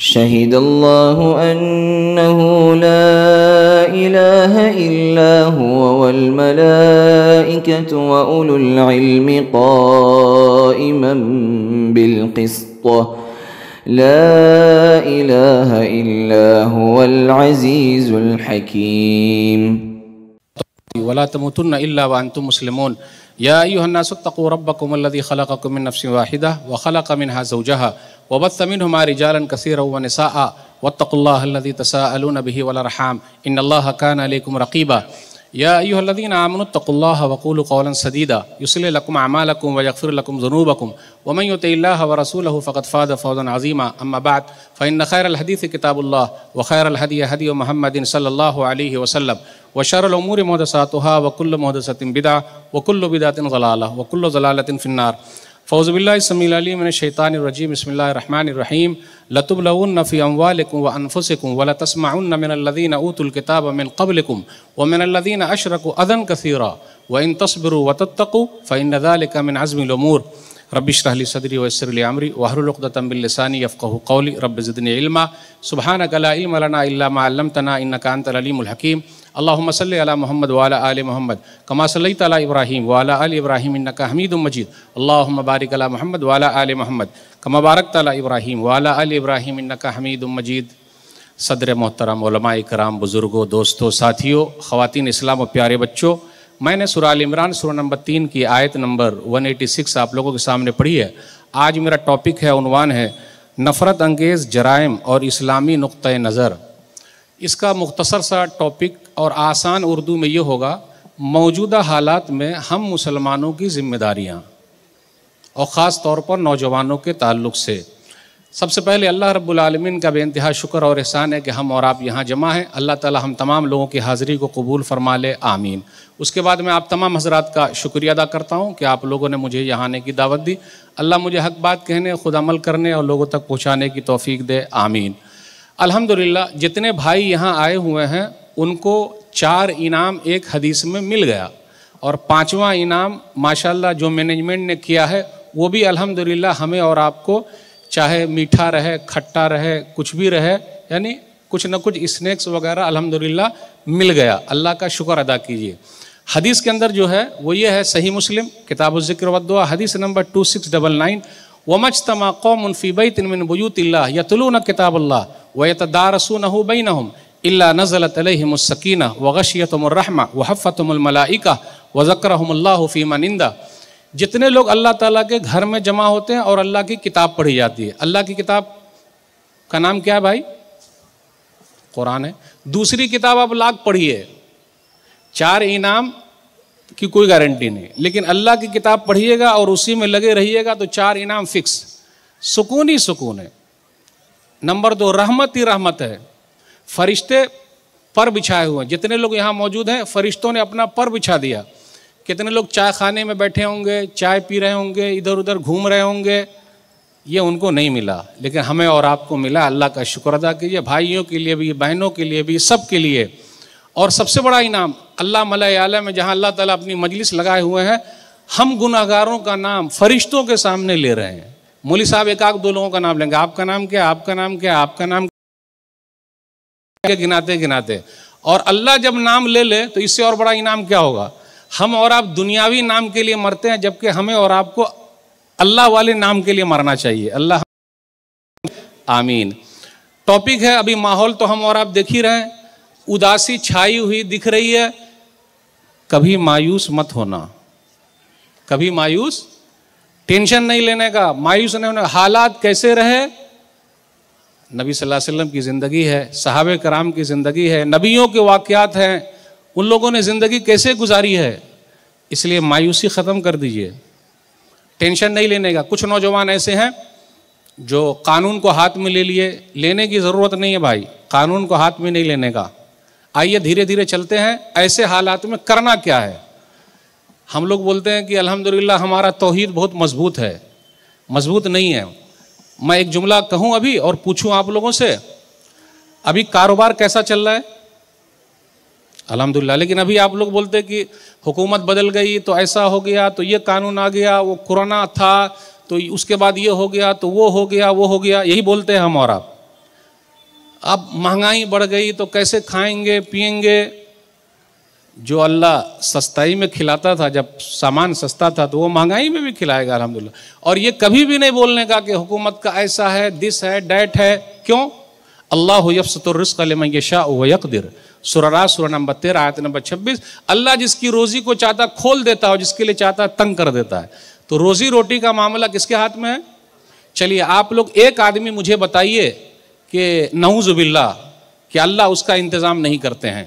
شهد الله أنه لا إله إلا هو والملائكة وأولو العلم قائما بالقسط لا إله إلا هو العزيز الحكيم ولا تموتن إلا وأنتم مسلمون يا أيها الناس اتقوا ربكم الذي خلقكم من نفس واحدة وخلق منها زوجها वबतमिन हमारी जालन कसीर वनसा वत्तल्लादी तसाअलनबी वलरहम इन अल्लाकान अलकुम रकीबा यादीन आमनतल वकूल कौलन सदीदा युसल लकुम अमालकुम वयफ़र लकुम जनूबकुम वमन व रसूल फ़कत फ़ाद फ़ौजन अज़ीमा अम्माबाद फ़ैन खैरहदीफ़ किताबुल्ला व खैरहदी हदी महमदिन सल्ला वसलम वशरलूर मोहदसातहा वकुल्ल मोहदसतिन बिदा वकुल्ल बिदातिन गलाला वकुल्ल जलालतिन फ़िन्नार فوز بالله السميع العليم من الشيطان الرجيم بسم الله الرحمن الرحيم لتبلون في أموالكم وأنفسكم ولا تسمعن من الذين أوتوا الكتاب من قبلكم ومن الذين أشركوا أذى كثيرا وإن تصبروا وتتقوا فإن ذلك من عزم الأمور रबिशरली सदरी वसरली आमरी वाहरुलदातमिलसानी यफ़क़ कौली रब ज़दनी इल्मा सुबहान गला इल्मलाम तना इनकानतलीमलहकीम अल्लाम सल महमद वाला आल महमद कमा सली तला इब्राहिम वाला आल इब्राहिम इनका हमीद मजीद अल्लाम बारिक अला महमद वाला आल महमद कमा बारक तला इब्राहिम वाला आल इब्राहिम इनका हमीद मजीद सदर मोहतरम कराम बुज़ुर्गों दोस्तों साथियों ख़वान इस्लाम और प्यारे बच्चों मैंने सुराल इमरान सुर नंबर तीन की आयत नंबर 186 आप लोगों के सामने पढ़ी है आज मेरा टॉपिक है उनवान है नफ़रत अंगेज़ जराइम और इस्लामी नुक़ नज़र इसका मुख्तसर सा टॉपिक और आसान उर्दू में ये होगा मौजूदा हालात में हम मुसलमानों की जिम्मेदारियाँ और ख़ास तौर पर नौजवानों के ताल्लुक से सबसे पहले अल्लाह रब्बुल आलमीन का बेानतहा शुक्र और एहसान है कि हम और आप यहाँ जमा हैं अल्लाह ताला हम तमाम लोगों की हाज़िरी को कबूल फरमा ले आमीन उसके बाद मैं आप तमाम हजरात का शुक्रिया अदा करता हूँ कि आप लोगों ने मुझे यहाँ आने की दावत दी अल्लाह मुझे हक बात कहने खुद अमल करने और लोगों तक पहुँचाने की तोफ़ी दे आमीन अलहमदिल्ला जितने भाई यहाँ आए हुए हैं उनको चार इनाम एक हदीस में मिल गया और पाँचवा इनाम माशा जो मैनेजमेंट ने किया है वो भी अलहमदिल्ला हमें और आपको चाहे मीठा रहे खट्टा रहे कुछ भी रहे यानी कुछ ना कुछ स्नैक्स वगैरह अल्हम्दुलिल्लाह मिल गया अल्लाह का शुक्र अदा कीजिए हदीस के अंदर जो है वो ये है सही मुस्लिम किताब ज़िक्र हदीस number two six double nine वमज तमा कौम फ़ीबई तिन या तुलु न किताब अल्लाह वतदारसू न हो बई नहम अल्ला नज़लतमसकीन वगशियतमरहमा वहफ़तमलमलाइका वज़क्रहमल्ला निंदा जितने लोग अल्लाह ताला के घर में जमा होते हैं और अल्लाह की किताब पढ़ी जाती है अल्लाह की किताब का नाम क्या है भाई कुरान है दूसरी किताब आप लाख पढ़िए चार इनाम की कोई गारंटी नहीं लेकिन अल्लाह की किताब पढ़िएगा और उसी में लगे रहिएगा तो चार इनाम फिक्स सुकून ही सुकून है नंबर दो रहमत ही रहमत है फरिश्ते पर बिछाए हुए हैं जितने लोग यहाँ मौजूद हैं फरिश्तों ने अपना पर बिछा दिया कितने लोग चाय खाने में बैठे होंगे चाय पी रहे होंगे इधर उधर घूम रहे होंगे ये उनको नहीं मिला लेकिन हमें और आपको मिला अल्लाह का शुक्र अदा कीजिए भाइयों के लिए भी बहनों के लिए भी सब के लिए और सबसे बड़ा इनाम अल्लाह मलयालम में जहाँ अल्लाह ताला अपनी मजलिस लगाए हुए हैं हम गुनागारों का नाम फरिश्तों के सामने ले रहे हैं मोली साहब एक आग दो लोगों का नाम लेंगे आपका नाम क्या आपका नाम क्या आपका नाम क्या गिनाते गिनाते और अल्लाह जब नाम ले ले तो इससे और बड़ा इनाम क्या होगा हम और आप दुनियावी नाम के लिए मरते हैं जबकि हमें और आपको अल्लाह वाले नाम के लिए मरना चाहिए अल्लाह आमीन टॉपिक है अभी माहौल तो हम और आप देख ही रहे हैं उदासी छाई हुई दिख रही है कभी मायूस मत होना कभी मायूस टेंशन नहीं लेने का मायूस नहीं होने हालात कैसे रहे नबी सल्लल्लाहु अलैहि वसल्लम की ज़िंदगी है सहाबे कराम की ज़िंदगी है नबियों के वाक्यात हैं उन लोगों ने ज़िंदगी कैसे गुजारी है इसलिए मायूसी ख़त्म कर दीजिए टेंशन नहीं लेने का कुछ नौजवान ऐसे हैं जो कानून को हाथ में ले लिए लेने की ज़रूरत नहीं है भाई कानून को हाथ में नहीं लेने का आइए धीरे धीरे चलते हैं ऐसे हालात में करना क्या है हम लोग बोलते हैं कि अल्हम्दुलिल्लाह हमारा तोहहीद बहुत मजबूत है मजबूत नहीं है मैं एक जुमला कहूँ अभी और पूछूँ आप लोगों से अभी कारोबार कैसा चल रहा है अलहमदिल्ला लेकिन अभी आप लोग बोलते कि हुकूमत बदल गई तो ऐसा हो गया तो ये कानून आ गया वो कोरोना था तो उसके बाद ये हो गया तो वो हो गया वो हो गया यही बोलते हैं हम और आप अब महंगाई बढ़ गई तो कैसे खाएंगे पियेंगे जो अल्लाह सस्ताई में खिलाता था जब सामान सस्ता था तो वो महंगाई में भी खिलाएगा अलहमदिल्ला और ये कभी भी नहीं बोलने का कि हुकूमत का ऐसा है दिस है डैट है क्यों अल्लाह यफ़सतरस्कलमयशा वक़दिर सुररा सुर नंबर तेरह आयत नंबर छब्बीस अल्लाह जिसकी रोज़ी को चाहता खोल देता है और जिसके लिए चाहता है तंग कर देता है तो रोज़ी रोटी का मामला किसके हाथ में है चलिए आप लोग एक आदमी मुझे बताइए कि नऊज़ुबिल्ला कि अल्लाह उसका इंतज़ाम नहीं करते हैं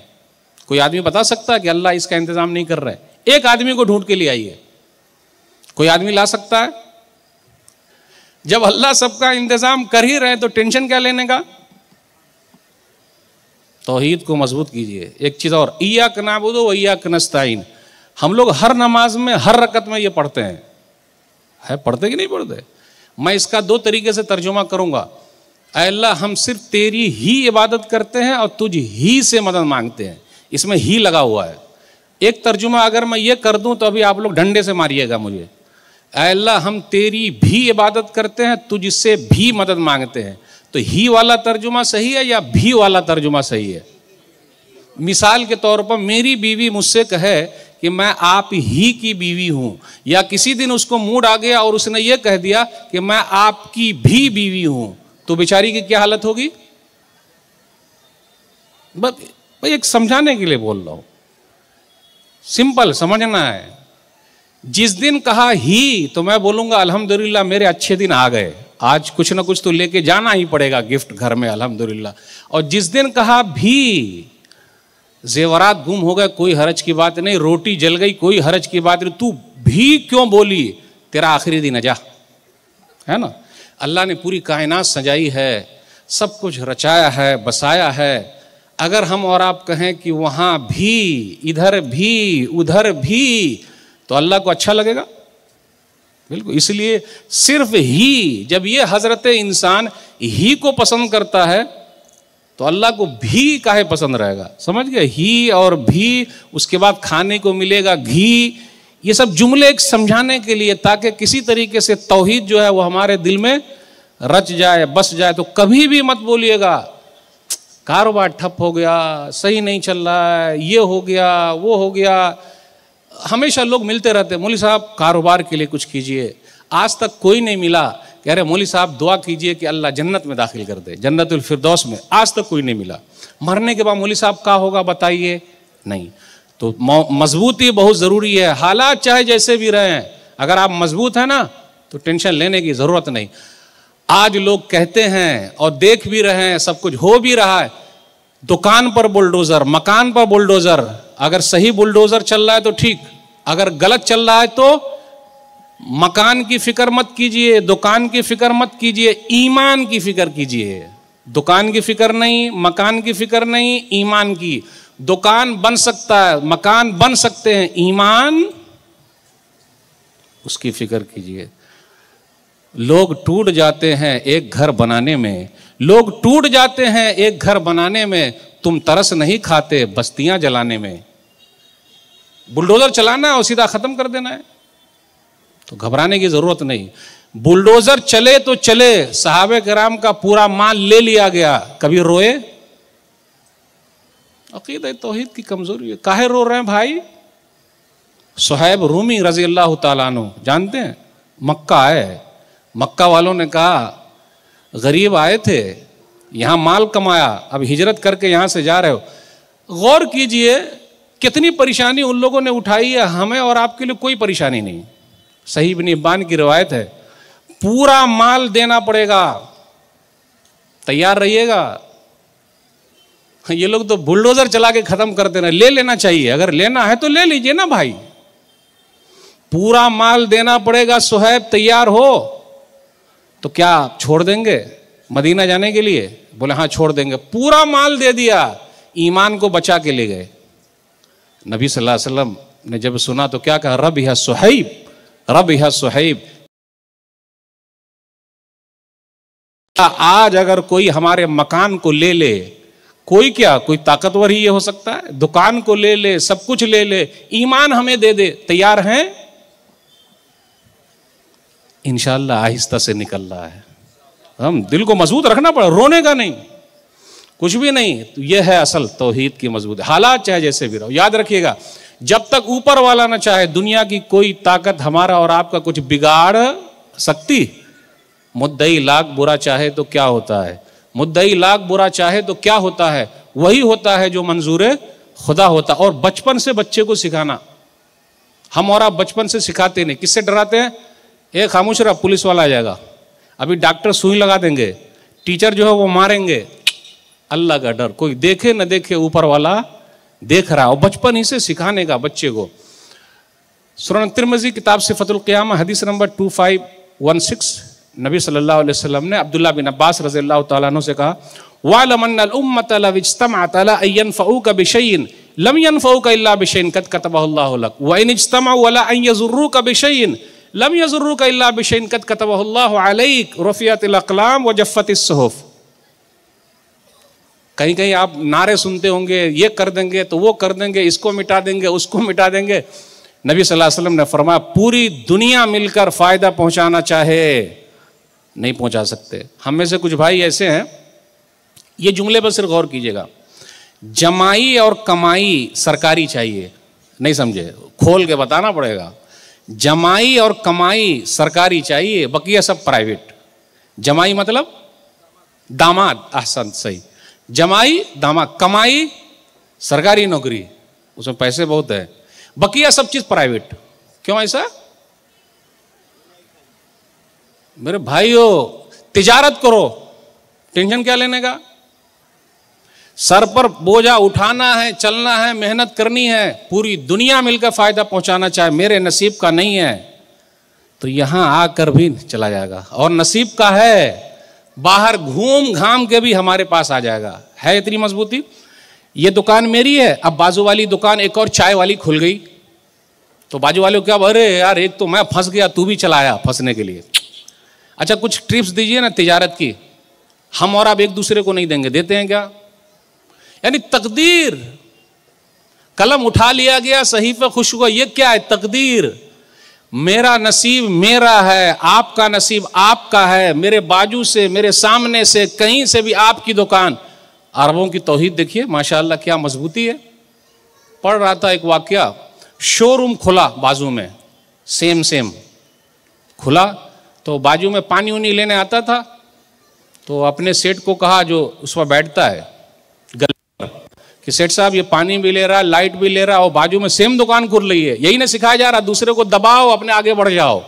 कोई आदमी बता सकता है कि अल्लाह इसका इंतज़ाम नहीं कर रहा है एक आदमी को ढूंढ के लिए आइए कोई आदमी ला सकता है जब अल्लाह सबका इंतज़ाम कर ही रहे तो टेंशन क्या लेने का तोहहीद को मजबूत कीजिए एक चीज़ और ईया कनाबुदो वैया कनस्ताइन हम लोग हर नमाज में हर रकत में ये पढ़ते हैं है पढ़ते कि नहीं पढ़ते मैं इसका दो तरीके से तर्जुमा करूँगा अल्लाह हम सिर्फ तेरी ही इबादत करते हैं और तुझ ही से मदद मांगते हैं इसमें ही लगा हुआ है एक तर्जुमा अगर मैं ये कर दूँ तो अभी आप लोग डंडे से मारिएगा मुझे अल्लाह हम तेरी भी इबादत करते हैं तुझसे भी मदद मांगते हैं तो ही वाला तर्जुमा सही है या भी वाला तर्जुमा सही है मिसाल के तौर पर मेरी बीवी मुझसे कहे कि मैं आप ही की बीवी हूं या किसी दिन उसको मूड आ गया और उसने यह कह दिया कि मैं आपकी भी बीवी हूं तो बेचारी की क्या हालत होगी बस भाई एक समझाने के लिए बोल रहा हूं सिंपल समझना है जिस दिन कहा ही तो मैं बोलूंगा अल्हम्दुलिल्लाह मेरे अच्छे दिन आ गए आज कुछ ना कुछ तो लेके जाना ही पड़ेगा गिफ्ट घर में अल्हम्दुलिल्लाह और जिस दिन कहा भी जेवरात गुम हो गए कोई हरज की बात नहीं रोटी जल गई कोई हरज की बात नहीं तू भी क्यों बोली तेरा आखिरी दिन अजा है ना अल्लाह ने पूरी कायनात सजाई है सब कुछ रचाया है बसाया है अगर हम और आप कहें कि वहाँ भी इधर भी उधर भी तो अल्लाह को अच्छा लगेगा बिल्कुल इसलिए सिर्फ ही जब ये हजरत इंसान ही को पसंद करता है तो अल्लाह को भी काहे पसंद रहेगा समझ गए ही और भी उसके बाद खाने को मिलेगा घी ये सब जुमले एक समझाने के लिए ताकि किसी तरीके से तोहहीद जो है वो हमारे दिल में रच जाए बस जाए तो कभी भी मत बोलिएगा कारोबार ठप हो गया सही नहीं चल रहा है ये हो गया वो हो गया हमेशा लोग मिलते रहते मौली साहब कारोबार के लिए कुछ कीजिए आज तक कोई नहीं मिला कह रहे मौली साहब दुआ कीजिए कि अल्लाह जन्नत में दाखिल कर दे जन्नतुल फिरदौस में आज तक कोई नहीं मिला मरने के बाद मौली साहब का होगा बताइए नहीं तो मजबूती बहुत ज़रूरी है हालात चाहे जैसे भी हैं अगर आप मजबूत हैं ना तो टेंशन लेने की ज़रूरत नहीं आज लोग कहते हैं और देख भी रहे हैं सब कुछ हो भी रहा है दुकान पर बुलडोज़र मकान पर बुलडोज़र अगर सही बुलडोजर चल रहा है तो ठीक अगर गलत चल रहा है तो मकान की फिक्र मत कीजिए दुकान की फिक्र मत कीजिए ईमान की फिक्र कीजिए दुकान की फिक्र नहीं मकान की फिक्र नहीं ईमान की दुकान बन सकता है मकान बन सकते हैं ईमान उसकी फिक्र कीजिए लोग टूट जाते हैं एक घर बनाने में लोग टूट जाते हैं एक घर बनाने में तुम तरस नहीं खाते बस्तियां जलाने में बुलडोजर चलाना है और सीधा खत्म कर देना है तो घबराने की जरूरत नहीं बुलडोजर चले तो चले साहब कराम का पूरा माल ले लिया गया कभी रोए अकीद तो की कमजोरी है काहे रो रहे हैं भाई सुहैब रूमी रजी अल्लाह तु जानते हैं मक्का आए मक्का वालों ने कहा गरीब आए थे यहां माल कमाया अब हिजरत करके यहां से जा रहे हो गौर कीजिए कितनी परेशानी उन लोगों ने उठाई है हमें और आपके लिए कोई परेशानी नहीं सही बनी बान की रिवायत है पूरा माल देना पड़ेगा तैयार रहिएगा ये लोग तो बुलडोजर चला के खत्म कर देना ले लेना चाहिए अगर लेना है तो ले लीजिए ना भाई पूरा माल देना पड़ेगा सुहैब तैयार हो तो क्या आप छोड़ देंगे मदीना जाने के लिए बोले हाँ छोड़ देंगे पूरा माल दे दिया ईमान को बचा के ले गए नबी सल्लल्लाहु अलैहि वसल्लम ने जब सुना तो क्या कहा रब यह सुहैब रब यह सुहैब आज अगर कोई हमारे मकान को ले ले कोई क्या कोई ताकतवर ही ये हो सकता है दुकान को ले ले सब कुछ ले ले ईमान हमें दे दे तैयार हैं इनशाला आहिस्ता से निकल रहा है हम दिल को मजबूत रखना पड़ा रोने का नहीं कुछ भी नहीं तो यह है असल तोहहीद की मजबूत हालात चाहे जैसे भी रहो याद रखिएगा जब तक ऊपर वाला ना चाहे दुनिया की कोई ताकत हमारा और आपका कुछ बिगाड़ सकती मुद्दई लाख बुरा चाहे तो क्या होता है मुद्दई लाख बुरा चाहे तो क्या होता है वही होता है जो मंजूर खुदा होता और बचपन से बच्चे को सिखाना हम और आप बचपन से सिखाते नहीं किससे डराते हैं ये खामोश रहा पुलिस वाला आ जाएगा अभी डॉक्टर सुई लगा देंगे टीचर जो है वो मारेंगे अल्लाह का डर कोई देखे न देखे ऊपर वाला देख रहा हो बचपन ही से सिखाने का बच्चे को सुरन तिरमजी किताब सिफतुल क़याम हदीस number two five one six नबी सल्लल्लाहु अलैहि वसल्लम ने अब्दुल्ला बिन अब्बास रजी अल्लाह तु से कहा वालमन लम यनफ़ का लम يزرك का بشيء قد कत الله عليك अकलाम व जफ़त الصحف कहीं कहीं आप नारे सुनते होंगे ये कर देंगे तो वो कर देंगे इसको मिटा देंगे उसको मिटा देंगे नबी सल्लल्लाहु अलैहि वसल्लम ने फरमाया पूरी दुनिया मिलकर फ़ायदा पहुंचाना चाहे नहीं पहुंचा सकते हम में से कुछ भाई ऐसे हैं ये जुमले पर सिर्फ गौर कीजिएगा जमाई और कमाई सरकारी चाहिए नहीं समझे खोल के बताना पड़ेगा जमाई और कमाई सरकारी चाहिए बकिया सब प्राइवेट जमाई मतलब दामाद आसन सही जमाई दामाद कमाई सरकारी नौकरी उसमें पैसे बहुत है बकिया सब चीज प्राइवेट क्यों ऐसा मेरे भाइयों तिजारत करो टेंशन क्या लेने का सर पर बोझा उठाना है चलना है मेहनत करनी है पूरी दुनिया मिलकर फायदा पहुंचाना चाहे मेरे नसीब का नहीं है तो यहां आकर भी चला जाएगा और नसीब का है बाहर घूम घाम के भी हमारे पास आ जाएगा है इतनी मजबूती ये दुकान मेरी है अब बाजू वाली दुकान एक और चाय वाली खुल गई तो बाजू वाले क्या अरे यार एक तो मैं फंस गया तू भी चलाया फंसने के लिए अच्छा कुछ ट्रिप्स दीजिए ना तिजारत की हम और आप एक दूसरे को नहीं देंगे देते हैं क्या यानी तकदीर कलम उठा लिया गया सही पे खुश हुआ ये क्या है तकदीर मेरा नसीब मेरा है आपका नसीब आपका है मेरे बाजू से मेरे सामने से कहीं से भी आपकी दुकान अरबों की तोहहीद देखिए माशाल्लाह क्या मजबूती है पढ़ रहा था एक वाक्य शोरूम खुला बाजू में सेम सेम खुला तो बाजू में पानी उनी लेने आता था तो अपने सेठ को कहा जो उस पर बैठता है कि सेठ साहब ये पानी भी ले रहा है लाइट भी ले रहा है और बाजू में सेम दुकान खुल रही है यही ना सिखाया जा रहा दूसरे को दबाओ अपने आगे बढ़ जाओ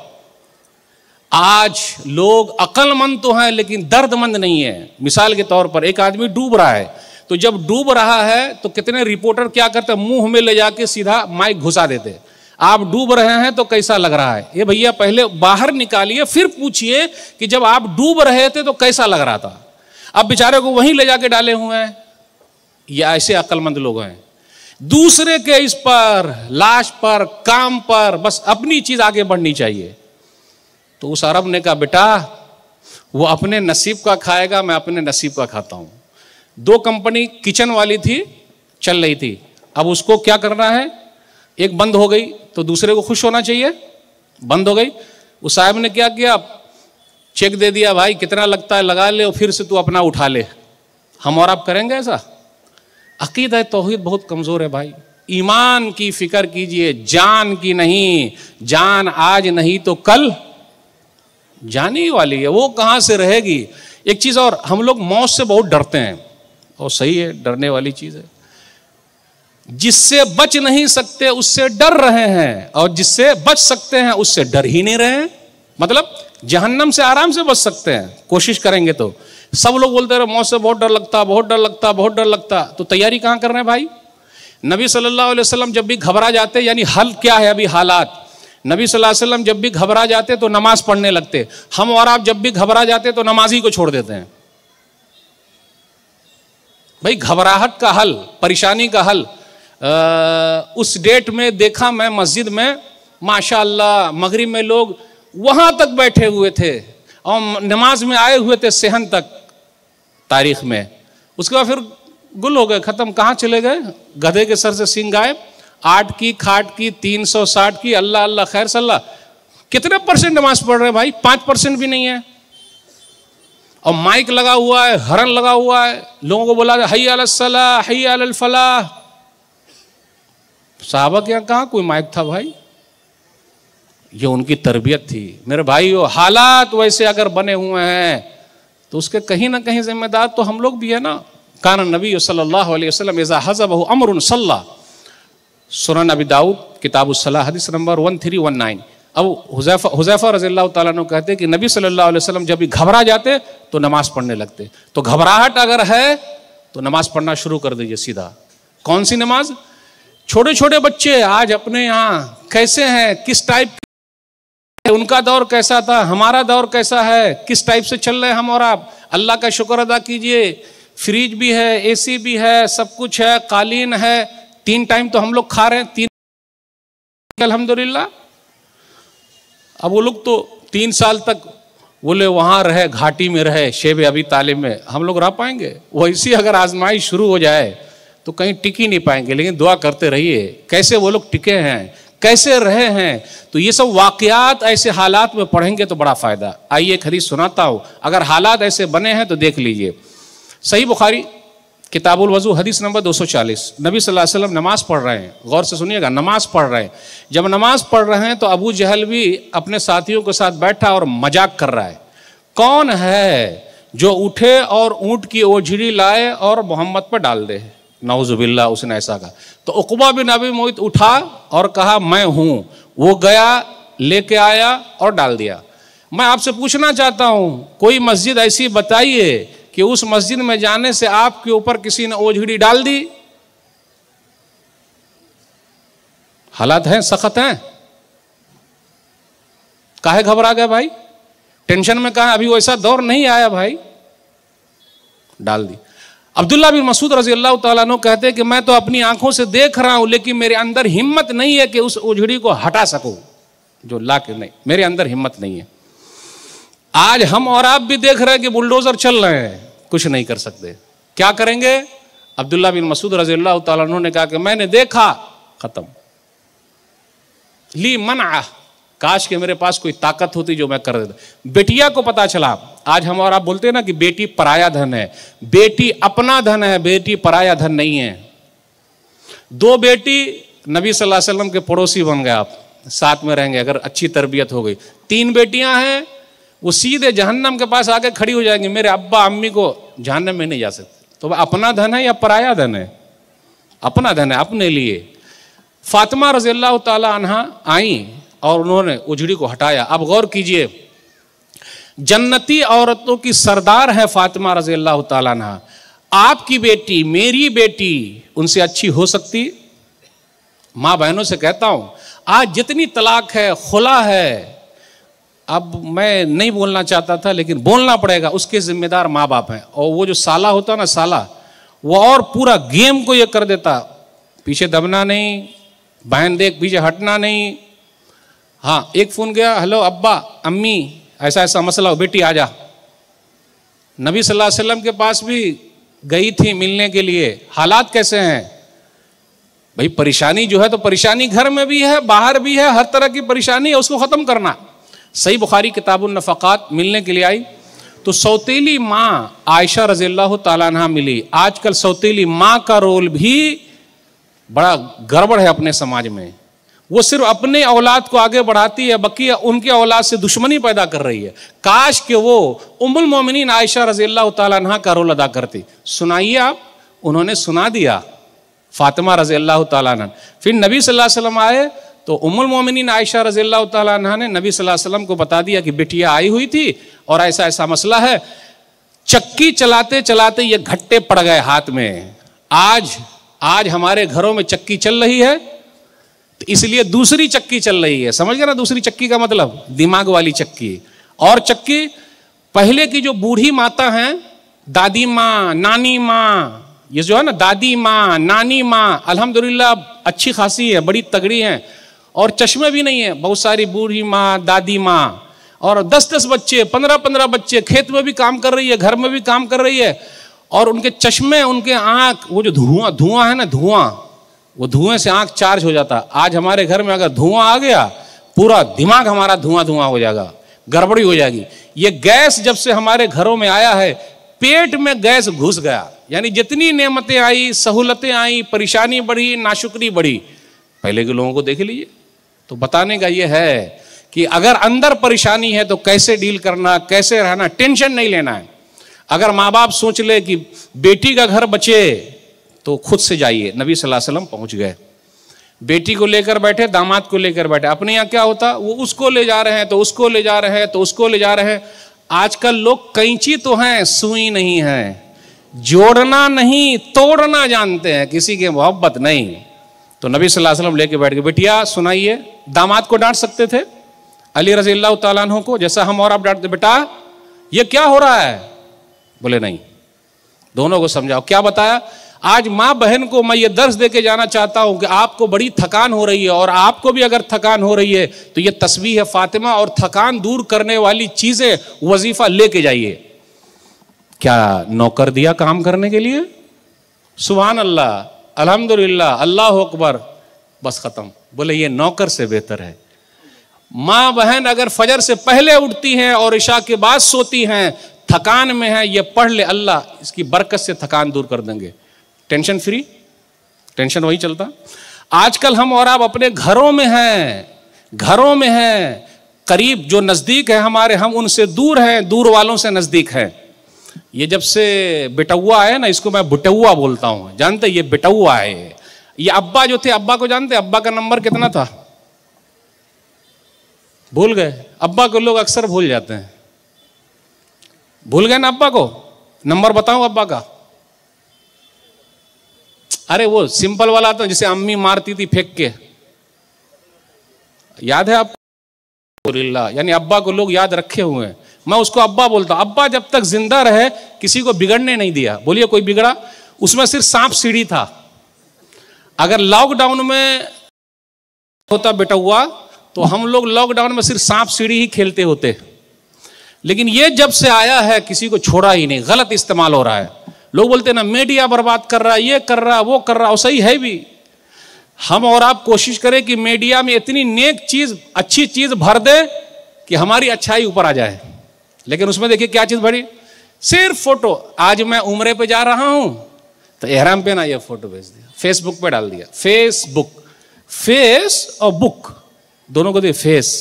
आज लोग अकलमंद तो हैं लेकिन दर्दमंद नहीं है मिसाल के तौर पर एक आदमी डूब रहा है तो जब डूब रहा है तो कितने रिपोर्टर क्या करते मुंह में ले जाके सीधा माइक घुसा देते आप डूब रहे हैं तो कैसा लग रहा है ये भैया पहले बाहर निकालिए फिर पूछिए कि जब आप डूब रहे थे तो कैसा लग रहा था अब बेचारे को वहीं ले जाके डाले हुए हैं ये ऐसे अक्लमंद लोग हैं दूसरे के इस पर लाश पर काम पर बस अपनी चीज आगे बढ़नी चाहिए तो उस अरब ने कहा बेटा वो अपने नसीब का खाएगा मैं अपने नसीब का खाता हूं दो कंपनी किचन वाली थी चल रही थी अब उसको क्या करना है एक बंद हो गई तो दूसरे को खुश होना चाहिए बंद हो गई उस साहब ने क्या किया चेक दे दिया भाई कितना लगता है लगा ले और फिर से तू अपना उठा ले हम और आप करेंगे ऐसा अकीद तोहद बहुत कमज़ोर है भाई ईमान की फिक्र कीजिए जान की नहीं जान आज नहीं तो कल जाने वाली है वो कहां से रहेगी एक चीज़ और हम लोग मौत से बहुत डरते हैं और सही है डरने वाली चीज़ है जिससे बच नहीं सकते उससे डर रहे हैं और जिससे बच सकते हैं उससे डर ही नहीं रहे हैं मतलब जहन्नम से आराम से बच सकते हैं कोशिश करेंगे तो सब लोग बोलते रहे मौत से बहुत डर लगता बहुत डर लगता बहुत डर लगता तो तैयारी कहाँ कर रहे हैं भाई नबी सल्लल्लाहु अलैहि वसल्लम जब भी घबरा जाते यानी हल क्या है अभी हालात नबी सल्लल्लाहु अलैहि वसल्लम जब भी घबरा जाते तो नमाज पढ़ने लगते हम और आप जब भी घबरा जाते तो नमाज ही को छोड़ देते हैं भाई घबराहट का हल परेशानी का हल आ, उस डेट में देखा मैं मस्जिद में माशाल्लाह मगरिब में लोग वहाँ तक बैठे हुए थे और नमाज में आए हुए थे सेहन तक तारीख में उसके बाद फिर गुल हो गए खत्म कहाँ चले गए गधे के सर से सिंह गायब आठ की खाट की तीन सौ साठ की अल्लाह अल्लाह खैर सल्लाह कितने परसेंट नमाज पढ़ रहे हैं भाई पांच परसेंट भी नहीं है और माइक लगा हुआ है हरन लगा हुआ है लोगों को बोला हई अलसलाह हई अलफलाह साहबा के यहाँ कहाँ कोई माइक था भाई ये उनकी तरबियत थी मेरे भाई हालात वैसे अगर बने हुए हैं तो उसके कहीं ना कहीं जिम्मेदार तो हम लोग भी है ना कान नबी सल्लल्लाहु वसल्लम एजा हजब अमर सल्ला सुरन अबी दाऊद किताब हदीस number one three one nine अब हुजैफा हुजैफा रजील्ला तु कहते कि नबी सल्लल्लाहु अलैहि वसल्लम जब भी घबरा जाते तो नमाज़ पढ़ने लगते तो घबराहट अगर है तो नमाज़ पढ़ना शुरू कर दीजिए सीधा कौन सी नमाज छोटे छोटे बच्चे आज अपने यहाँ कैसे हैं किस टाइप उनका दौर कैसा था हमारा दौर कैसा है किस टाइप से चल रहे हैं हम और आप अल्लाह का शुक्र अदा कीजिए फ्रिज भी है एसी भी है सब कुछ है कालीन है तीन टाइम तो हम लोग खा रहे हैं तीन अलहमदुल्ला अब वो लोग तो तीन साल तक बोले वहां रहे घाटी में रहे शेब अभी ताले में हम लोग रह पाएंगे वैसी अगर आजमाइश शुरू हो जाए तो कहीं टिकी नहीं पाएंगे लेकिन दुआ करते रहिए कैसे वो लोग टिके हैं कैसे रहे हैं तो ये सब वाकयात ऐसे हालात में पढ़ेंगे तो बड़ा फ़ायदा आइए एक हदीस सुनाता हूं अगर हालात ऐसे बने हैं तो देख लीजिए सही बुखारी किताबुल वजू हदीस नंबर 240 नबी सल्लल्लाहु अलैहि वसल्लम नमाज पढ़ रहे हैं गौर से सुनिएगा नमाज पढ़ रहे हैं जब नमाज पढ़ रहे हैं तो अबू जहल भी अपने साथियों के साथ बैठा और मजाक कर रहा है कौन है जो उठे और ऊँट की ओझड़ी लाए और मोहम्मद पर डाल दे नौजबिल्ला उसने ऐसा कहा तो उकबा बिन अबी मोहित उठा और कहा मैं हूँ वो गया लेके आया और डाल दिया मैं आपसे पूछना चाहता हूँ कोई मस्जिद ऐसी बताइए कि उस मस्जिद में जाने से आपके ऊपर किसी ने ओझड़ी डाल दी हालात हैं सख्त हैं काहे घबरा गया भाई टेंशन में कहा अभी वैसा दौर नहीं आया भाई डाल दी अब्दुल्ला बिन मसूद रजी अल्लाह तु कहते कि मैं तो अपनी आंखों से देख रहा हूं लेकिन मेरे अंदर हिम्मत नहीं है कि उस उजड़ी को हटा सकूँ जो ला के नहीं मेरे अंदर हिम्मत नहीं है आज हम और आप भी देख रहे हैं कि बुलडोजर चल रहे हैं कुछ नहीं कर सकते क्या करेंगे अब्दुल्ला बिन मसूद रजी अल्लाह तु ने कहा कि मैंने देखा खत्म ली मन काश के मेरे पास कोई ताकत होती जो मैं कर देता बेटिया को पता चला आज हम और आप बोलते हैं ना कि बेटी पराया धन है बेटी अपना धन है बेटी पराया धन नहीं है दो बेटी नबी सल्लल्लाहु अलैहि वसल्लम के पड़ोसी बन गए आप साथ में रहेंगे अगर अच्छी तरबियत हो गई तीन बेटियां हैं वो सीधे जहन्नम के पास आके खड़ी हो जाएंगी मेरे अब्बा अम्मी को जहन्नम में नहीं जा सकते तो वह अपना धन है या पराया धन है अपना धन है अपने लिए फातिमा रजील्ला तला आई और उन्होंने उजड़ी को हटाया अब गौर कीजिए जन्नती औरतों की सरदार है फातिमा रजी अल्लाह तला आपकी बेटी मेरी बेटी उनसे अच्छी हो सकती माँ बहनों से कहता हूं आज जितनी तलाक है खुला है अब मैं नहीं बोलना चाहता था लेकिन बोलना पड़ेगा उसके जिम्मेदार माँ बाप हैं और वो जो साला होता ना साला वो और पूरा गेम को ये कर देता पीछे दबना नहीं बहन देख पीछे हटना नहीं हाँ एक फ़ोन गया हेलो अब्बा अम्मी ऐसा ऐसा मसला हो बेटी आ जा नबी सल्लल्लाहु अलैहि वसल्लम के पास भी गई थी मिलने के लिए हालात कैसे हैं भाई परेशानी जो है तो परेशानी घर में भी है बाहर भी है हर तरह की परेशानी है उसको ख़त्म करना सही बुखारी किताबुलनफ़ात मिलने के लिए आई तो सौतीली माँ आयशा रजील्ला तला मिली आजकल सौतीली माँ का रोल भी बड़ा गड़बड़ है अपने समाज में वो सिर्फ अपने औलाद को आगे बढ़ाती है बकी उनके औलाद से दुश्मनी पैदा कर रही है काश के वो उमुल मोमिन आयशा अल्लाह तह का रोल अदा करती सुनाइए आप उन्होंने सुना दिया फातिमा अल्लाह तह फिर नबी सल्लल्लाहु अलैहि वसल्लम आए तो उमुल मोमिन आयशा अल्लाह तह ने नबी सल्लल्लाहु अलैहि वसल्लम को बता दिया कि बेटिया आई हुई थी और ऐसा ऐसा मसला है चक्की चलाते चलाते ये घट्टे पड़ गए हाथ में आज आज हमारे घरों में चक्की चल रही है इसलिए दूसरी चक्की चल रही है समझ गए ना दूसरी चक्की का मतलब दिमाग वाली चक्की और चक्की पहले की जो बूढ़ी माता हैं दादी माँ नानी माँ ये जो है ना दादी माँ नानी माँ अल्हम्दुलिल्लाह अच्छी खासी है बड़ी तगड़ी है और चश्मे भी नहीं है बहुत सारी बूढ़ी माँ दादी माँ और दस दस बच्चे पंद्रह पंद्रह बच्चे खेत में भी काम कर रही है घर में भी काम कर रही है और उनके चश्मे उनके आँख वो जो धुआं धुआं है ना धुआं वो धुएं से आंख चार्ज हो जाता आज हमारे घर में अगर धुआं आ गया पूरा दिमाग हमारा धुआं धुआं हो जाएगा गड़बड़ी हो जाएगी ये गैस जब से हमारे घरों में आया है पेट में गैस घुस गया यानी जितनी नेमतें आई सहूलतें आई परेशानी बढ़ी नाशुकरी बढ़ी पहले के लोगों को देख लीजिए तो बताने का यह है कि अगर अंदर परेशानी है तो कैसे डील करना कैसे रहना टेंशन नहीं लेना है अगर माँ बाप सोच ले कि बेटी का घर बचे तो खुद से जाइए नबी सल्लल्लाहु अलैहि वसल्लम पहुंच गए बेटी को लेकर बैठे दामाद को लेकर बैठे अपने यहाँ क्या होता वो उसको ले जा रहे हैं तो उसको ले जा रहे हैं तो उसको ले जा रहे हैं आजकल लोग कैंची तो हैं सुई नहीं है जोड़ना नहीं तोड़ना जानते हैं किसी की मोहब्बत नहीं तो नबी सल्लल्लाहु अलैहि वसल्लम लेके बैठ गए बेटिया सुनाइए दामाद को डांट सकते थे अली रजी अल्लाह को जैसा हम और आप डांटते बेटा ये क्या हो रहा है बोले नहीं दोनों को समझाओ क्या बताया आज माँ बहन को मैं ये दर्श दे के जाना चाहता हूँ कि आपको बड़ी थकान हो रही है और आपको भी अगर थकान हो रही है तो ये तस्वीर है फातिमा और थकान दूर करने वाली चीज़ें वजीफ़ा लेके जाइए क्या नौकर दिया काम करने के लिए सुबहान अल्लाह अल्हम्दुलिल्लाह अल्लाह अकबर बस ख़त्म बोले ये नौकर से बेहतर है माँ बहन अगर फजर से पहले उठती हैं और इशा के बाद सोती हैं थकान में है ये पढ़ ले अल्लाह इसकी बरकत से थकान दूर कर देंगे टेंशन फ्री टेंशन वही चलता आजकल हम और आप अपने घरों में हैं घरों में हैं करीब जो नज़दीक है हमारे हम उनसे दूर हैं दूर वालों से नज़दीक है ये जब से बिटौआ है ना इसको मैं बुटौआ बोलता हूँ जानते ये बिटौआ है ये अब्बा जो थे अब्बा को जानते अब्बा का नंबर कितना था भूल गए अब्बा को लोग अक्सर भूल जाते हैं भूल गए ना अब्बा को नंबर बताऊं अब्बा का अरे वो सिंपल वाला था जिसे अम्मी मारती थी फेंक के याद है आपको यानी अब्बा को लोग याद रखे हुए हैं मैं उसको अब्बा बोलता अब्बा जब तक जिंदा रहे किसी को बिगड़ने नहीं दिया बोलिए कोई बिगड़ा उसमें सिर्फ सांप सीढ़ी था अगर लॉकडाउन में होता बेटा हुआ तो हम लोग लॉकडाउन में सिर्फ सांप सीढ़ी ही खेलते होते लेकिन ये जब से आया है किसी को छोड़ा ही नहीं गलत इस्तेमाल हो रहा है लोग बोलते ना मीडिया बर्बाद कर रहा है ये कर रहा वो कर रहा है सही है भी हम और आप कोशिश करें कि मीडिया में इतनी नेक चीज अच्छी चीज भर दे कि हमारी अच्छाई ऊपर आ जाए लेकिन उसमें देखिए क्या चीज भरी सिर्फ फोटो आज मैं उम्रे पे जा रहा हूं तो एहराम पे ना ये फोटो भेज दिया फेसबुक पे डाल दिया फेसबुक फेस और बुक दोनों को दिए फेस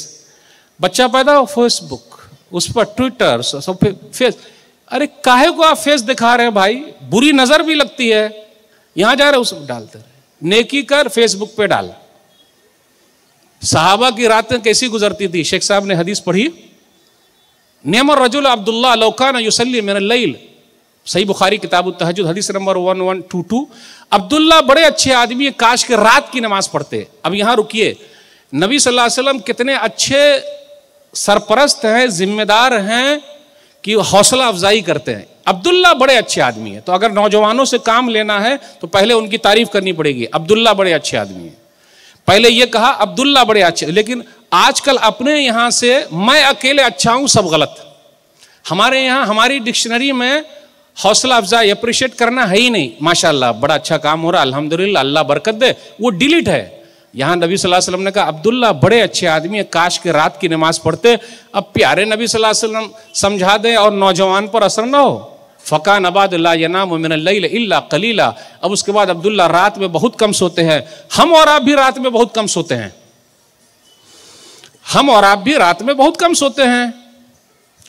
बच्चा पैदा हो फेसबुक उस पर ट्विटर सब फेस अरे काहे को आप फेस दिखा रहे हैं भाई बुरी नजर भी लगती है यहां जा रहे उस डालते रहे नेकी कर फेसबुक पे डाल साहबा की रातें कैसी गुजरती थी शेख साहब ने हदीस पढ़ी नियम रजुल अब्दुल्ला लईल सही बुखारी किताब तहजुद हदीस number one one two two Abdullah बड़े अच्छे आदमी काश के रात की नमाज पढ़ते अब यहां रुकिए नबी सल्लल्लाहु अलैहि वसल्लम कितने अच्छे सरपरस्त हैं जिम्मेदार हैं कि हौसला अफजाई करते हैं अब्दुल्ला बड़े अच्छे आदमी है तो अगर नौजवानों से काम लेना है तो पहले उनकी तारीफ करनी पड़ेगी अब्दुल्ला बड़े अच्छे आदमी है पहले ये कहा अब्दुल्ला बड़े अच्छे लेकिन आजकल अपने यहाँ से मैं अकेले अच्छा हूँ सब गलत हमारे यहाँ हमारी डिक्शनरी में हौसला अफजाई अप्रिशिएट करना है ही नहीं माशाल्लाह बड़ा अच्छा काम हो रहा अल्हम्दुलिल्लाह अल्लाह बरकत दे वो डिलीट है यहाँ नबी सल्लल्लाहु अलैहि वसल्लम ने कहा अब्दुल्ला बड़े अच्छे आदमी है काश के रात की नमाज पढ़ते अब प्यारे नबी सल्लल्लाहु अलैहि वसल्लम समझा दें और नौजवान पर असर ना हो फ़का नबाद इल्ला कलीला अब उसके बाद अब्दुल्ला रात में बहुत कम सोते हैं हम और आप भी रात में बहुत कम सोते हैं हम और आप भी रात में बहुत कम सोते हैं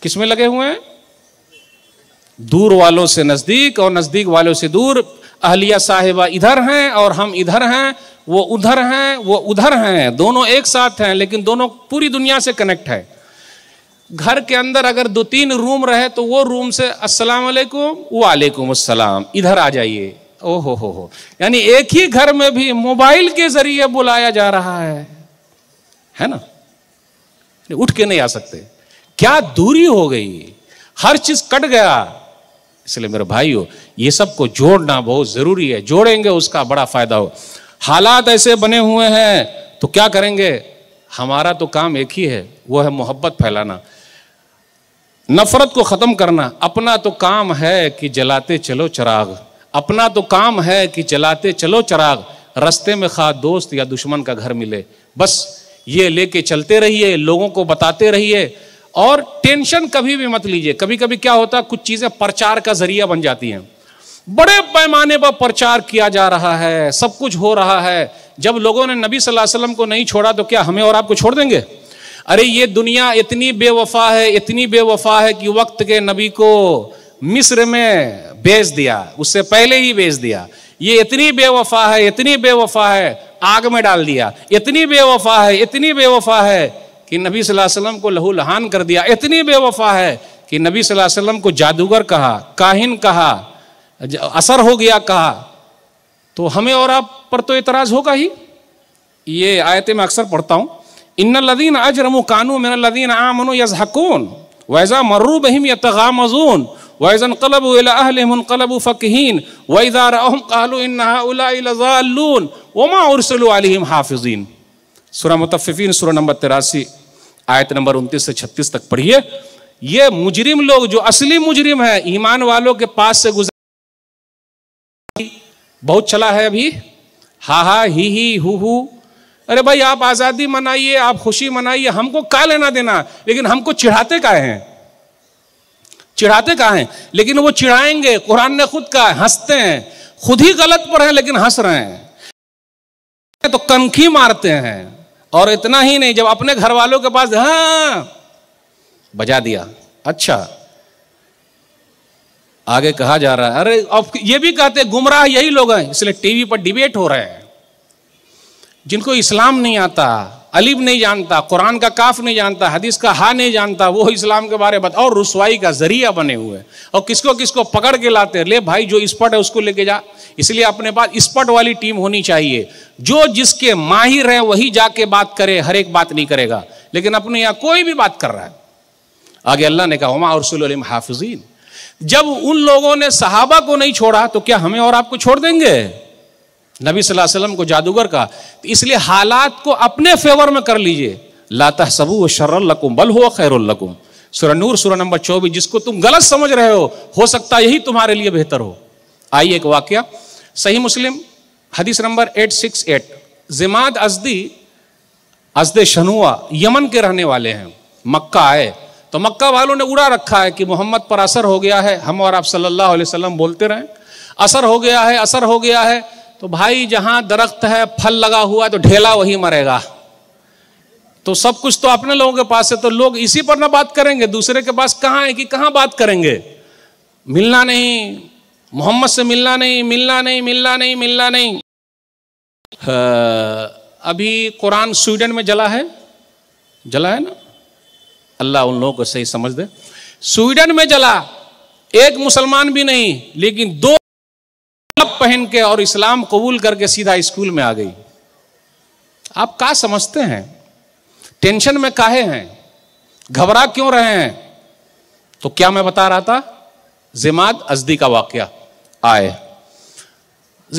किस में लगे हुए हैं दूर वालों से नज़दीक और नज़दीक वालों से दूर अहलिया साहिबा इधर हैं और हम इधर हैं वो उधर हैं वो उधर हैं दोनों एक साथ हैं लेकिन दोनों पूरी दुनिया से कनेक्ट है घर के अंदर अगर दो तीन रूम रहे तो वो रूम से अस्सलाम वालेकुम वालेकुम अस्सलाम इधर आ जाइए ओहो हो हो यानी एक ही घर में भी मोबाइल के जरिए बुलाया जा रहा है है ना उठ के नहीं आ सकते क्या दूरी हो गई हर चीज कट गया इसलिए मेरे भाइयों ये सबको जोड़ना बहुत जरूरी है जोड़ेंगे उसका बड़ा फायदा हो हालात ऐसे बने हुए हैं तो क्या करेंगे हमारा तो काम एक ही है वो है मोहब्बत फैलाना नफरत को ख़त्म करना अपना तो काम है कि जलाते चलो चराग अपना तो काम है कि जलाते चलो चराग रस्ते में खा दोस्त या दुश्मन का घर मिले बस ये लेके चलते रहिए लोगों को बताते रहिए और टेंशन कभी भी मत लीजिए कभी कभी क्या होता है कुछ चीज़ें प्रचार का जरिया बन जाती हैं बड़े पैमाने पर प्रचार किया जा रहा है सब कुछ हो रहा है जब लोगों ने नबी सल्लल्लाहु अलैहि वसल्लम को नहीं छोड़ा तो क्या हमें और आपको छोड़ देंगे अरे ये दुनिया इतनी बेवफा है इतनी बेवफा है कि वक्त के नबी को मिस्र में भेज दिया उससे पहले ही भेज दिया ये इतनी बेवफा है इतनी बेवफा है आग में डाल दिया इतनी बेवफा है इतनी बेवफा है कि नबी सल्लल्लाहु अलैहि वसल्लम को लहू लहान कर दिया इतनी बेवफा है कि नबी सल्लल्लाहु अलैहि वसल्लम को जादूगर कहा काहिन कहा असर हो गया कहा तो हमें और आप पर तो एतराज होगा ही ये आयते में अक्सर पढ़ता हूं इन लदीन अजरमु कानू मिन लदीन आमनु यजहकून वैज़ा मर्रू बहिम यतगामजून वैज़न कलब अहलम कलब फकहीन वैज़ा रहम कहलू इन्नाउलाज़ालून वमा उर्सलू अलहिम हाफिजीन सुरा मुतफ़िफ़ीन सूरा नंबर तिरासी आयत नंबर उनतीस से छत्तीस तक पढ़िए ये मुजरिम लोग जो असली मुजरिम है ईमान वालों के पास से गुजर बहुत चला है अभी हा हा ही ही हु हु अरे भाई आप आज़ादी मनाइए आप खुशी मनाइए हमको का लेना देना लेकिन हमको चिढ़ाते का हैं चिढ़ाते का हैं लेकिन वो चिढ़ाएंगे कुरान ने खुद कहा हंसते हैं खुद ही गलत पर हैं लेकिन हंस रहे हैं तो कनखी मारते हैं और इतना ही नहीं जब अपने घर वालों के पास हाँ बजा दिया अच्छा आगे कहा जा रहा है अरे अब ये भी कहते गुमराह यही लोग हैं इसलिए टीवी पर डिबेट हो रहे हैं जिनको इस्लाम नहीं आता अलीब नहीं जानता कुरान का काफ नहीं जानता हदीस का हा नहीं जानता वो इस्लाम के बारे में बता और रसवाई का जरिया बने हुए और किसको किसको पकड़ के लाते हैं ले भाई जो स्पट है उसको लेके जा इसलिए अपने पास स्पट वाली टीम होनी चाहिए जो जिसके माहिर है वही जाके बात करे हर एक बात नहीं करेगा लेकिन अपने यहाँ कोई भी बात कर रहा है आगे अल्लाह ने कहा हमा और हाफिजीन जब उन लोगों ने सहाबा को नहीं छोड़ा तो क्या हमें और आपको छोड़ देंगे नबी सल्लल्लाहु अलैहि वसल्लम को जादूगर कहा तो इसलिए हालात को अपने फेवर में कर लीजिए लाता सबू शर्रकुम बल हुआ खैरकुम सुरनूर सुर नंबर चौबीस जिसको तुम गलत समझ रहे हो हो सकता यही तुम्हारे लिए बेहतर हो आई एक वाक्य सही मुस्लिम हदीस नंबर एट सिक्स एट जिमाद अजदी अजद शनुआ यमन के रहने वाले हैं मक्का आए तो मक्का वालों ने उड़ा रखा है कि मोहम्मद पर असर हो गया है हम और आप सल्लल्लाहु अलैहि वसल्लम बोलते रहें असर हो गया है असर हो गया है तो भाई जहां दरख्त है फल लगा हुआ है तो ढेला वही मरेगा तो सब कुछ तो अपने लोगों के पास है तो लोग इसी पर ना बात करेंगे दूसरे के पास कहाँ है कि कहाँ बात करेंगे मिलना नहीं मोहम्मद से मिलना नहीं मिलना नहीं मिलना नहीं मिलना नहीं अभी कुरान स्वीडन में जला है जला है ना अल्लाह उन लोगों को सही समझ दे स्वीडन में जला एक मुसलमान भी नहीं लेकिन दो पहन के और इस्लाम कबूल करके सीधा स्कूल में आ गई आप का समझते हैं टेंशन में काहे हैं घबरा क्यों रहे हैं तो क्या मैं बता रहा था जिमाद अजदी का वाक्य आए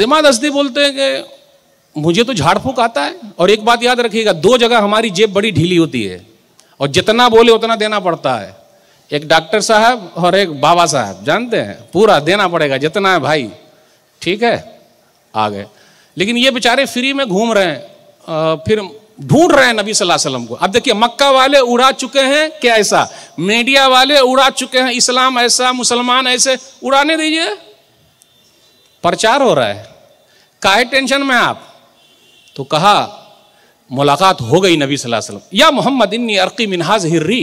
जिमाद अजदी बोलते हैं कि मुझे तो झाड़ फूक आता है और एक बात याद रखिएगा दो जगह हमारी जेब बड़ी ढीली होती है और जितना बोले उतना देना पड़ता है एक डॉक्टर साहब और एक बाबा साहब जानते हैं पूरा देना पड़ेगा जितना है भाई ठीक है आ गए लेकिन ये बेचारे फ्री में घूम रहे हैं फिर ढूंढ रहे हैं नबी सल्लल्लाहु अलैहि वसल्लम को अब देखिए मक्का वाले उड़ा चुके हैं क्या ऐसा मीडिया वाले उड़ा चुके हैं इस्लाम ऐसा मुसलमान ऐसे उड़ाने दीजिए प्रचार हो रहा है काहे टेंशन में आप तो कहा मुलाकात हो गई नबी सल्लल्लाहु अलैहि वसल्लम या मोहम्मद इन्नी अर्की मिनहाज हिर्री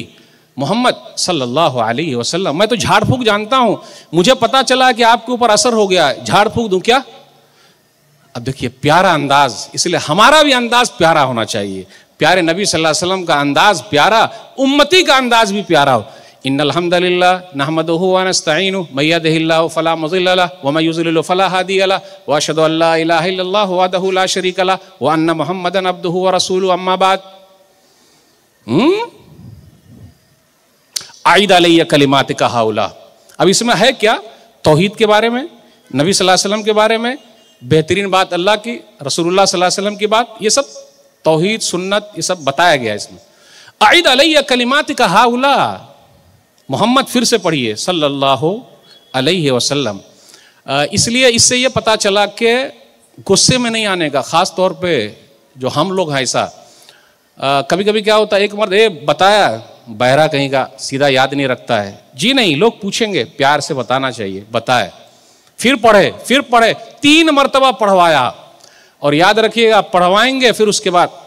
मोहम्मद सल्लल्लाहु अलैहि वसल्लम मैं तो झाड़ फूक जानता हूँ मुझे पता चला कि आपके ऊपर असर हो गया झाड़ फूक दूँ क्या अब देखिए प्यारा अंदाज इसलिए हमारा भी अंदाज प्यारा होना चाहिए प्यारे नबी सल्लल्लाहु अलैहि वसल्लम का अंदाज प्यारा उम्मती का अंदाज भी प्यारा हो इन अलहमदिल्ला नहमदनस्तन मैदहिल्ला फ़ला मज़िल्ला वमयुज़ल फ़ला हादी अला वाशद अल्ला शरीक अला व अन्न मोहम्मदन अब्दू व रसूल अम्माबाद आयद अलैया कलिमात का हाउला अब इसमें है क्या तोहहीद के बारे में नबी वसल्लम के बारे में बेहतरीन बात अल्लाह की रसूलुल्लाह सल्लल्लाहु अलैहि वसल्लम की बात ये सब तोहहीद सुन्नत ये सब बताया गया इसमें आयद अलैया कलिमात का हाउला मोहम्मद फिर से पढ़िए सल्लल्लाहु अलैहि वसल्लम इसलिए इससे ये पता चला कि गुस्से में नहीं आने का ख़ास तौर पे जो हम लोग हैं ऐसा कभी कभी क्या होता है एक मर्द ए बताया बहरा कहीं का सीधा याद नहीं रखता है जी नहीं लोग पूछेंगे प्यार से बताना चाहिए बताए फिर पढ़े फिर पढ़े तीन मरतबा पढ़वाया और याद रखिएगा पढ़वाएंगे फिर उसके बाद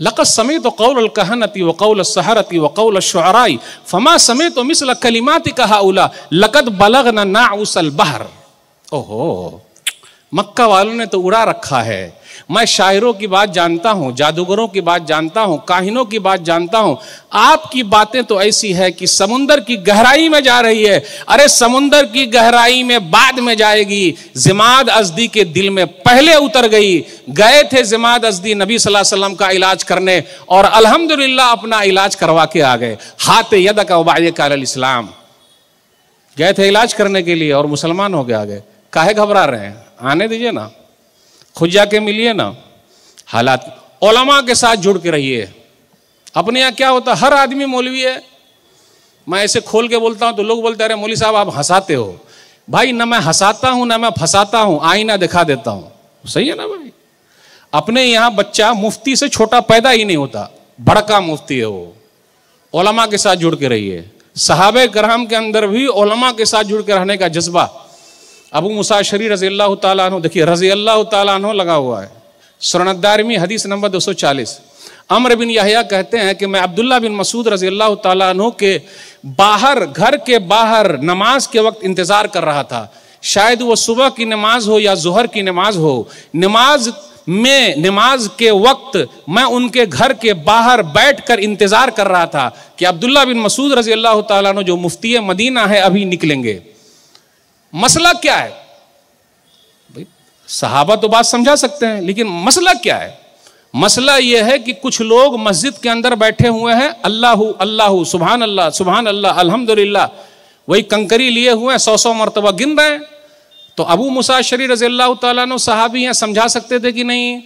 لقد سمعت قول الكهنة وقول السحرة وقول الشعراء فما سمعت مثل كلماتك هؤلاء لقد بلغنا نعوس البحر أوه मक्का वालों ने तो उड़ा रखा है मैं शायरों की बात जानता हूं जादूगरों की बात जानता हूं काहिनों की बात जानता हूं आपकी बातें तो ऐसी है कि समुंदर की गहराई में जा रही है अरे समुंदर की गहराई में बाद में जाएगी जिमाद अजदी के दिल में पहले उतर गई गए थे जिमाद अजदी नबी वसल्लम का इलाज करने और अल्हम्दुलिल्लाह अपना इलाज करवा के आ गए हाथ यद का इस्लाम गए थे इलाज करने के लिए और मुसलमान हो गए आ गए काहे घबरा रहे हैं आने दीजिए ना खुद जाके मिलिए ना हालात ओलमा के साथ जुड़ के रहिए अपने यहाँ क्या होता हर आदमी मौलवी है मैं ऐसे खोल के बोलता हूँ तो लोग बोलते अरे मौली साहब आप हंसाते हो भाई ना मैं हंसाता हूँ ना मैं फंसाता हूँ आईना दिखा देता हूँ सही है ना भाई अपने यहाँ बच्चा मुफ्ती से छोटा पैदा ही नहीं होता बड़का मुफ्ती है वो ओलमा के साथ जुड़ के रहिए साहब ग्राम के अंदर भी ओलमा के साथ जुड़ के रहने का जज्बा अबू शरी रजी अल्लाह तु देखिए रजी अल्लाह तु लगा हुआ है स्वर्णदारमी हदीस नंबर 240 अमर बिन यहा कहते हैं कि मैं अब्दुल्ला बिन मसूद रजी अल्लाह तु के बाहर घर के बाहर नमाज के वक्त इंतज़ार कर रहा था शायद वो सुबह की नमाज हो या जहर की नमाज हो नमाज में नमाज के वक्त मैं उनके घर के बाहर बैठकर इंतज़ार कर रहा था कि अब्दुल्ला बिन मसूद रजी अल्लाह तु जो मुफ्ती मदीना है अभी निकलेंगे मसला क्या है भाई सहाबा तो बात समझा सकते हैं लेकिन मसला क्या है मसला यह है कि कुछ लोग मस्जिद के अंदर बैठे हुए हैं अल्लाह अल्लाह सुबहान अल्लाह सुबहान अल्लाह अल्हम्दुलिल्लाह वही कंकरी लिए हुए हैं सौ सौ मरतबा गिन रहे हैं तो अबू मुसाशरी शरी अल्लाह हैं समझा सकते थे कि नहीं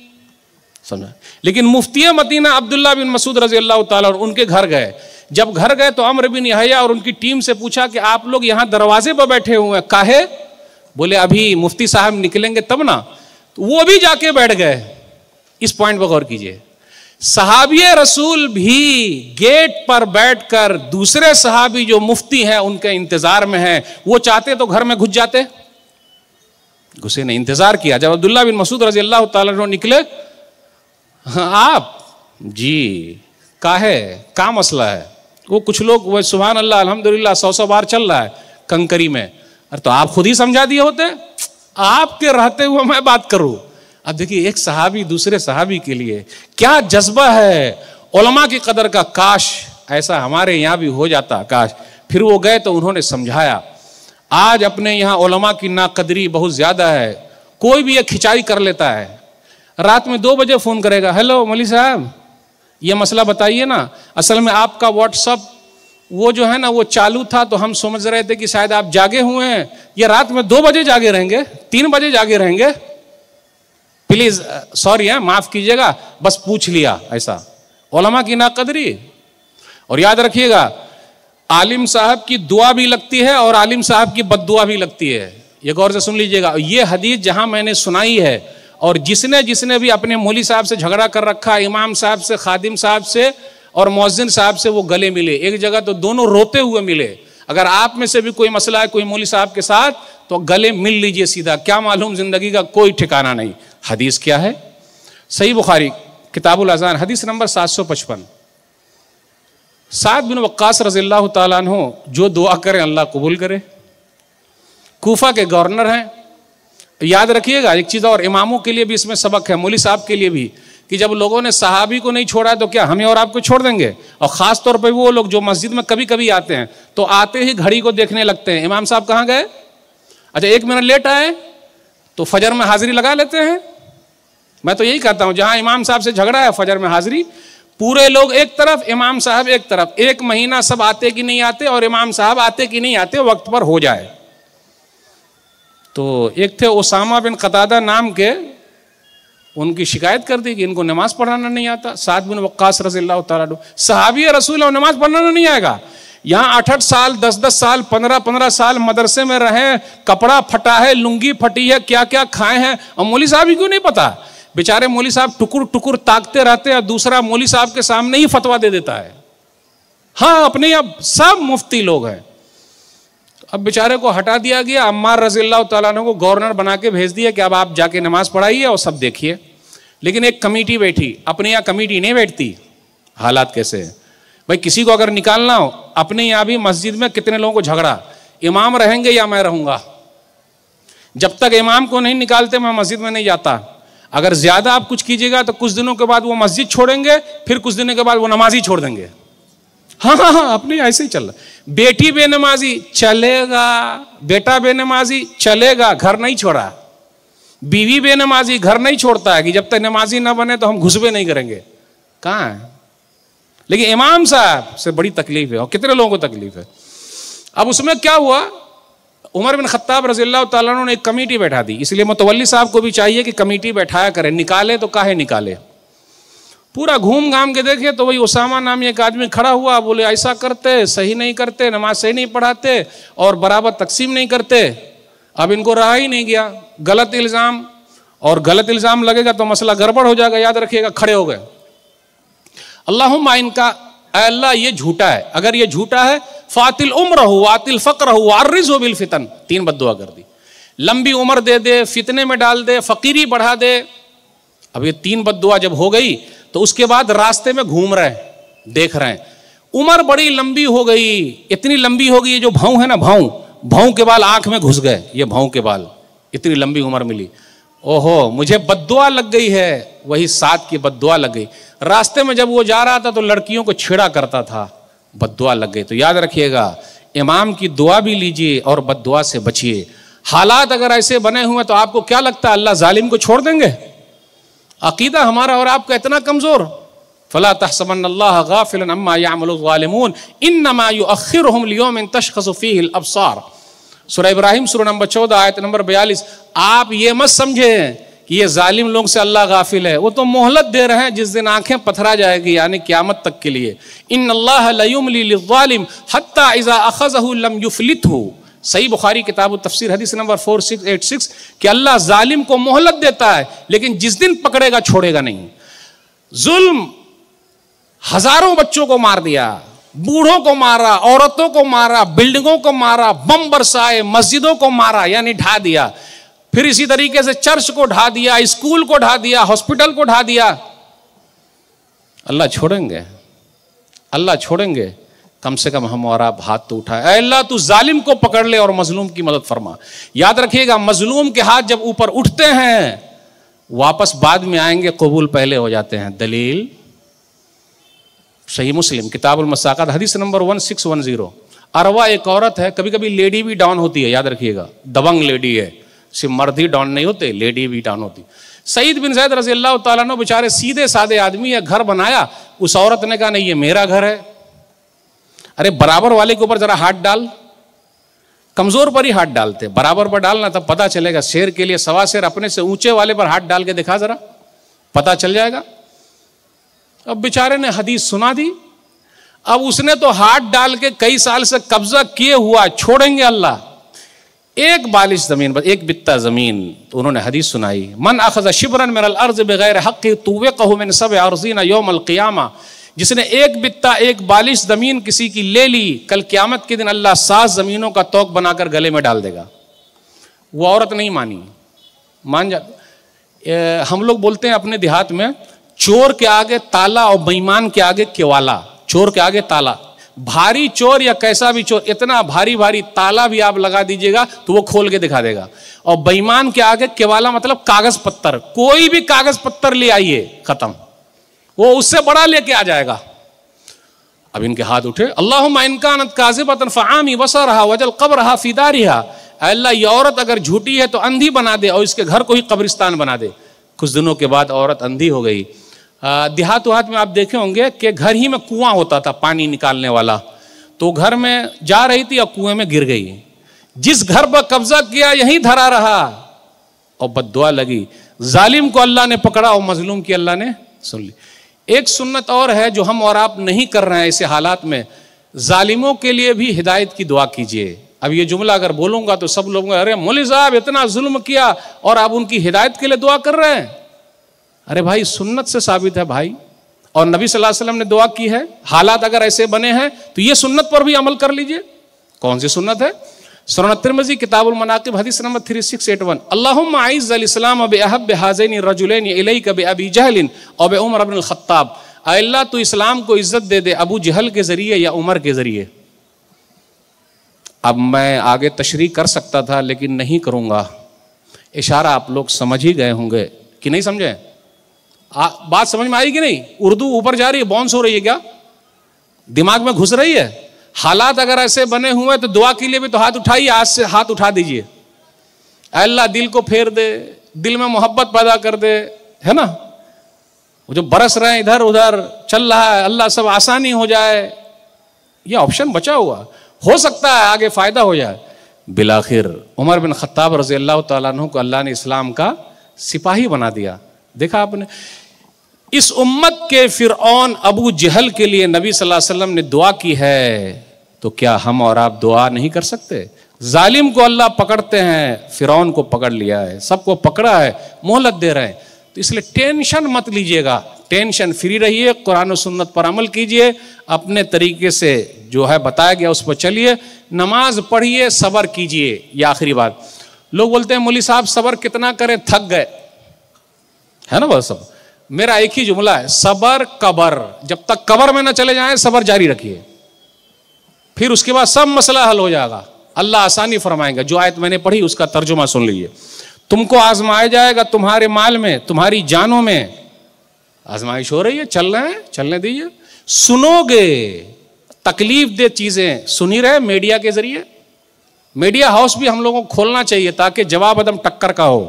समझा लेकिन मुफ्ती मदीना अब्दुल्ला बिन मसूद रजील्ला उनके घर गए जब घर गए तो अम्र बिन यहया और उनकी टीम से पूछा कि आप लोग यहाँ दरवाजे पर बैठे हुए हैं काहे बोले अभी मुफ्ती साहब निकलेंगे तब ना तो वो भी जाके बैठ गए इस पॉइंट पर गौर कीजिए सहाबी रसूल भी गेट पर बैठकर दूसरे सहाबी जो मुफ्ती हैं उनके इंतजार में हैं वो चाहते तो घर में घुस जाते घुसे ने इंतजार किया जब अब्दुल्ला बिन मसूद रजी अल्लाह निकले हाँ आप जी काहे का मसला है वो कुछ लोग वह सुबह अल्लाह अलहमदिल्ला सौ सौ बार चल रहा है कंकरी में अरे तो आप खुद ही समझा दिए होते आपके रहते हुए मैं बात करूं अब देखिए एक सहाबी दूसरे सहाबी के लिए क्या जज्बा है ओलमा की कदर का काश ऐसा हमारे यहाँ भी हो जाता काश फिर वो गए तो उन्होंने समझाया आज अपने यहाँ ओलमा की नाकदरी बहुत ज़्यादा है कोई भी ये खिंचाई कर लेता है रात में दो बजे फ़ोन करेगा हेलो मलिक साहब ये मसला बताइए ना असल में आपका व्हाट्सअप वो जो है ना वो चालू था तो हम समझ रहे थे कि शायद आप जागे हुए हैं या रात में दो बजे जागे रहेंगे तीन बजे जागे रहेंगे प्लीज सॉरी है माफ कीजिएगा बस पूछ लिया ऐसा ओलमा की नाकदरी और याद रखिएगा आलिम साहब की दुआ भी लगती है और आलिम साहब की बददुआ भी लगती है ये गौर से सुन लीजिएगा ये हदीस जहां मैंने सुनाई है और जिसने जिसने भी अपने मोली साहब से झगड़ा कर रखा इमाम साहब से खादिम साहब से और मौजिन साहब से वो गले मिले एक जगह तो दोनों रोते हुए मिले अगर आप में से भी कोई मसला है कोई मोली साहब के साथ तो गले मिल लीजिए सीधा क्या मालूम जिंदगी का कोई ठिकाना नहीं हदीस क्या है सही बुखारी किताबुल अजान हदीस नंबर सात सौ पचपन सात बिन वक्स रजील्ला तु जो दुआ करें अल्लाह कबूल करे कोफा के गवर्नर हैं तो याद रखिएगा एक चीज़ और इमामों के लिए भी इसमें सबक है मोली साहब के लिए भी कि जब लोगों ने सहाबी को नहीं छोड़ा तो क्या हमें और आपको छोड़ देंगे और ख़ास तौर पर वो लोग जो मस्जिद में कभी कभी आते हैं तो आते ही घड़ी को देखने लगते हैं इमाम साहब कहाँ गए अच्छा एक मिनट लेट आए तो फजर में हाजिरी लगा लेते हैं मैं तो यही कहता हूँ जहाँ इमाम साहब से झगड़ा है फजर में हाजिरी पूरे लोग एक तरफ इमाम साहब एक तरफ एक महीना सब आते कि नहीं आते और इमाम साहब आते कि नहीं आते वक्त पर हो जाए तो एक थे ओसामा बिन कतादा नाम के उनकी शिकायत कर दी कि इनको नमाज पढ़ाना नहीं आता सात बिन वक्स रजील्ला तु सहाबी रसूल और नमाज पढ़ाना नहीं आएगा यहाँ आठ आठ साल दस दस साल पंद्रह पंद्रह साल मदरसे में रहे कपड़ा फटा है लुंगी फटी है क्या क्या खाए हैं और मौली साहब ही क्यों नहीं पता बेचारे मौली साहब टुकुर टुकुर ताकते रहते हैं दूसरा मौली साहब के सामने ही फतवा दे देता है हाँ अपने अब सब मुफ्ती लोग हैं अब बेचारे को हटा दिया गया अम्मा रजील्ला तैन को गवर्नर बना के भेज दिया कि अब आप जाके नमाज पढ़ाइए और सब देखिए लेकिन एक कमेटी बैठी अपने यहाँ कमेटी नहीं बैठती हालात कैसे हैं भाई किसी को अगर निकालना हो अपने यहाँ भी मस्जिद में कितने लोगों को झगड़ा इमाम रहेंगे या मैं रहूँगा जब तक इमाम को नहीं निकालते मैं मस्जिद में नहीं जाता अगर ज़्यादा आप कुछ कीजिएगा तो कुछ दिनों के बाद वो मस्जिद छोड़ेंगे फिर कुछ दिनों के बाद वो नमाज ही छोड़ देंगे हाँ हाँ हाँ अपने ऐसे ही चल रहा बेटी बेनमाजी चलेगा बेटा बेनमाजी चलेगा घर नहीं छोड़ा बीवी बेनमाजी घर नहीं छोड़ता है कि जब तक नमाजी ना बने तो हम घुसबे नहीं करेंगे कहाँ है लेकिन इमाम साहब से बड़ी तकलीफ है और कितने लोगों को तकलीफ है अब उसमें क्या हुआ उमर बिन खत्ताब रजील्ला ने एक कमेटी बैठा दी इसलिए मुतवली साहब को भी चाहिए कि कमेटी बैठाया करें निकाले तो काहे निकाले पूरा घूम घाम के देखे तो वही उसामा नाम एक आदमी खड़ा हुआ बोले ऐसा करते सही नहीं करते नमाज सही नहीं पढ़ाते और बराबर तकसीम नहीं करते अब इनको रहा ही नहीं गया गलत इल्ज़ाम और गलत इल्ज़ाम लगेगा तो मसला गड़बड़ हो जाएगा याद रखिएगा खड़े हो गए अल्लाह इनका अल्लाह ये झूठा है अगर ये झूठा है फातिल उम्र हो आतिल फ़क्र हो आर्रिज हो बिल फितन तीन बदुआ कर दी लंबी उम्र दे दे फितने में डाल दे फ़कीरी बढ़ा दे अब ये तीन बदुआ जब हो गई तो उसके बाद रास्ते में घूम रहे हैं देख रहे हैं उम्र बड़ी लंबी हो गई इतनी लंबी हो गई ये जो भाव है ना भाव भाव के बाल आंख में घुस गए ये भाव के बाल इतनी लंबी उम्र मिली ओहो मुझे बदुआ लग गई है वही सात की बदुआ लग गई रास्ते में जब वो जा रहा था तो लड़कियों को छेड़ा करता था बदुआ लग गई तो याद रखिएगा इमाम की दुआ भी लीजिए और बदुआ से बचिए हालात अगर ऐसे बने हुए तो आपको क्या लगता है अल्लाह जालिम को छोड़ देंगे अकीदा हमारा और आपका इतना कमज़ोर फला तहसमन अल्लाह गाफिल यामलमून इन नमा यू अखिर लियोम तशखसफ़ील अबसार सूरह इब्राहिम सूरह नंबर चौदह आयत नंबर बयालीस आप ये मत समझे कि ये जालिम लोग से अल्लाह गाफिल है वो तो मोहलत दे रहे हैं जिस दिन आंखें पथरा जाएगी यानी क्यामत तक के लिए इन अल्लाह लयुम लिम हत्ता इज़ा अखजहु लम युफलित सही बुखारी किताब तफसर हदीस number four six eight six कि अल्लाह जालिम को मोहलत देता है लेकिन जिस दिन पकड़ेगा छोड़ेगा नहीं जुल्म हजारों बच्चों को मार दिया बूढ़ों को मारा औरतों को मारा बिल्डिंगों को मारा बम बरसाए मस्जिदों को मारा यानी ढा दिया फिर इसी तरीके से चर्च को ढा दिया स्कूल को ढा दिया हॉस्पिटल को ढा दिया अल्लाह छोड़ेंगे अल्लाह छोड़ेंगे कम से कम हमारा हाथ तो उठाए अल्लाह तू जालिम को पकड़ ले और मजलूम की मदद फरमा याद रखिएगा मजलूम के हाथ जब ऊपर उठते हैं वापस बाद में आएंगे कबूल पहले हो जाते हैं दलील सही मुस्लिम किताबुल मसाकत हदीस number one six one zero Arwa एक औरत है कभी कभी लेडी भी डाउन होती है याद रखिएगा दबंग लेडी है सिर्फ मर्द ही डाउन नहीं होते लेडी भी डाउन होती सईद बिन जैद रजी अल्लाह तुम बेचारे सीधे साधे आदमी है घर बनाया उस औरत ने कहा नहीं ये मेरा घर है अरे बराबर वाले के ऊपर जरा हाथ डाल कमजोर पर ही हाथ डालते बराबर पर डालना तब पता चलेगा शेर के लिए सवा शेर अपने से ऊंचे वाले पर हाथ डाल के दिखा जरा पता चल जाएगा अब बेचारे ने हदीस सुना दी अब उसने तो हाथ डाल के कई साल से कब्जा किए हुआ छोड़ेंगे अल्लाह एक बालिश जमीन पर एक बित्ता जमीन तो उन्होंने हदीस सुनाई मन अखजा शिबरन मेरल अर्ज बगैर हक तुवे कहू मैंने सब अर्जीना योम अलकयामा जिसने एक बित्ता एक बालिश जमीन किसी की ले ली कल क्यामत के दिन अल्लाह सात जमीनों का तोक बनाकर गले में डाल देगा वो औरत नहीं मानी मान जा हम लोग बोलते हैं अपने देहात में चोर के आगे ताला और बेईमान के आगे केवाला चोर के आगे ताला भारी चोर या कैसा भी चोर इतना भारी भारी ताला भी आप लगा दीजिएगा तो वो खोल के दिखा देगा और बेईमान के आगे केवाला मतलब कागज पत्थर कोई भी कागज पत्थर ले आइए खत्म वो उससे बड़ा लेके आ जाएगा अब इनके हाथ उठे अल्लाह इनकान काजिबतन फ़ामी वसा रहा वजल कब रहा फ़िदा रिहा अल्लाह ये औरत अगर झूठी है तो अंधी बना दे और इसके घर को ही कब्रिस्तान बना दे कुछ दिनों के बाद औरत अंधी हो गई देहात वहात में आप देखे होंगे कि घर ही में कुआं होता था पानी निकालने वाला तो घर में जा रही थी और कुएं में गिर गई जिस घर पर कब्जा किया यहीं धरा रहा और बद लगी जालिम को अल्लाह ने पकड़ा और मजलूम की अल्लाह ने सुन ली एक सुन्नत और है जो हम और आप नहीं कर रहे हैं ऐसे हालात में जालिमों के लिए भी हिदायत की दुआ कीजिए अब ये जुमला अगर बोलूंगा तो सब लोग अरे मोली साहब इतना जुल्म किया और आप उनकी हिदायत के लिए दुआ कर रहे हैं अरे भाई सुन्नत से साबित है भाई और नबी सल्लल्लाहु अलैहि वसल्लम ने दुआ की है हालात अगर ऐसे बने हैं तो ये सुन्नत पर भी अमल कर लीजिए कौन सी सुन्नत है सुरण तिरमजी किताबुल मनाकिब हदीस नंबर 3681 अल्लाहुम्मा आइज अल इस्लाम अब अहब हाजैन रजुलैन इलैक अब अबी जहलिन अब उमर अब खत्ताब अल्लाह तो इस्लाम को इज्जत दे दे अबू जहल के ज़रिए या उमर के ज़रिए अब मैं आगे तशरी कर सकता था लेकिन नहीं करूँगा इशारा आप लोग समझ ही गए होंगे कि नहीं समझे आ, बात समझ में आई कि नहीं उर्दू ऊपर जा रही है बॉन्स हो रही है क्या दिमाग में घुस रही है हालात अगर ऐसे बने हुए हैं तो दुआ के लिए भी तो हाथ उठाइए आज से हाथ उठा दीजिए अल्लाह दिल को फेर दे दिल में मोहब्बत पैदा कर दे है ना वो जो बरस रहे हैं इधर उधर चल रहा है अल्लाह सब आसानी हो जाए ये ऑप्शन बचा हुआ हो सकता है आगे फ़ायदा हो जाए बिलाखिर उमर बिन खत्ताब रजी अल्लाह तु को अल्लाह ने इस्लाम का सिपाही बना दिया देखा आपने इस उम्मत के फिर अबू जहल के लिए नबी सल्लल्लाहु अलैहि वसल्लम ने दुआ की है तो क्या हम और आप दुआ नहीं कर सकते जालिम को अल्लाह पकड़ते हैं फिरौन को पकड़ लिया है सबको पकड़ा है मोहलत दे रहे हैं तो इसलिए टेंशन मत लीजिएगा टेंशन फ्री रहिए कुरान और सुन्नत पर अमल कीजिए अपने तरीके से जो है बताया गया उस पर चलिए नमाज पढ़िए सबर कीजिए यह आखिरी बात लोग बोलते हैं मोली साहब सबर कितना करें थक गए है ना बस सब मेरा एक ही जुमला है सबर कबर जब तक कबर में ना चले जाए सबर जारी रखिए फिर उसके बाद सब मसला हल हो जाएगा अल्लाह आसानी फरमाएगा जो आयत मैंने पढ़ी उसका तर्जुमा सुन लीजिए तुमको आजमाया जाएगा तुम्हारे माल में तुम्हारी जानों में आजमाइश हो रही है चल रहे हैं चलने दीजिए सुनोगे तकलीफ दे चीजें सुनी रहे मीडिया के जरिए मीडिया हाउस भी हम लोगों को खोलना चाहिए ताकि जवाब एकदम टक्कर का हो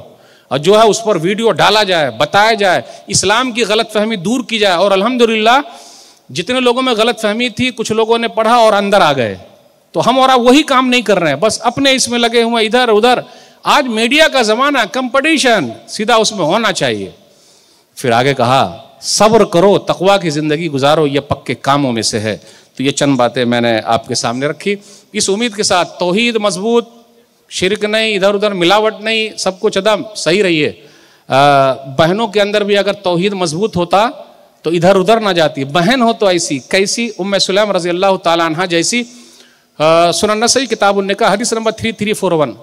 और जो है उस पर वीडियो डाला जाए बताया जाए इस्लाम की गलत फहमी दूर की जाए और अल्हम्दुलिल्लाह जितने लोगों में गलत फहमी थी कुछ लोगों ने पढ़ा और अंदर आ गए तो हम और आप वही काम नहीं कर रहे हैं बस अपने इसमें लगे हुए इधर उधर आज मीडिया का जमाना कंपटीशन सीधा उसमें होना चाहिए फिर आगे कहा सब्र करो तकवा की ज़िंदगी गुजारो ये पक्के कामों में से है तो ये चंद बातें मैंने आपके सामने रखी इस उम्मीद के साथ तोहहीद मजबूत शिरक नहीं इधर उधर मिलावट नहीं सब कुछ एकदम सही रही है बहनों के अंदर भी अगर तोहहीद मजबूत होता तो इधर उधर ना जाती बहन हो तो ऐसी कैसी उम्म सलैम रजी अल्लाह तला जैसी सुनना सही किताब उन्निका हदीस number three three four one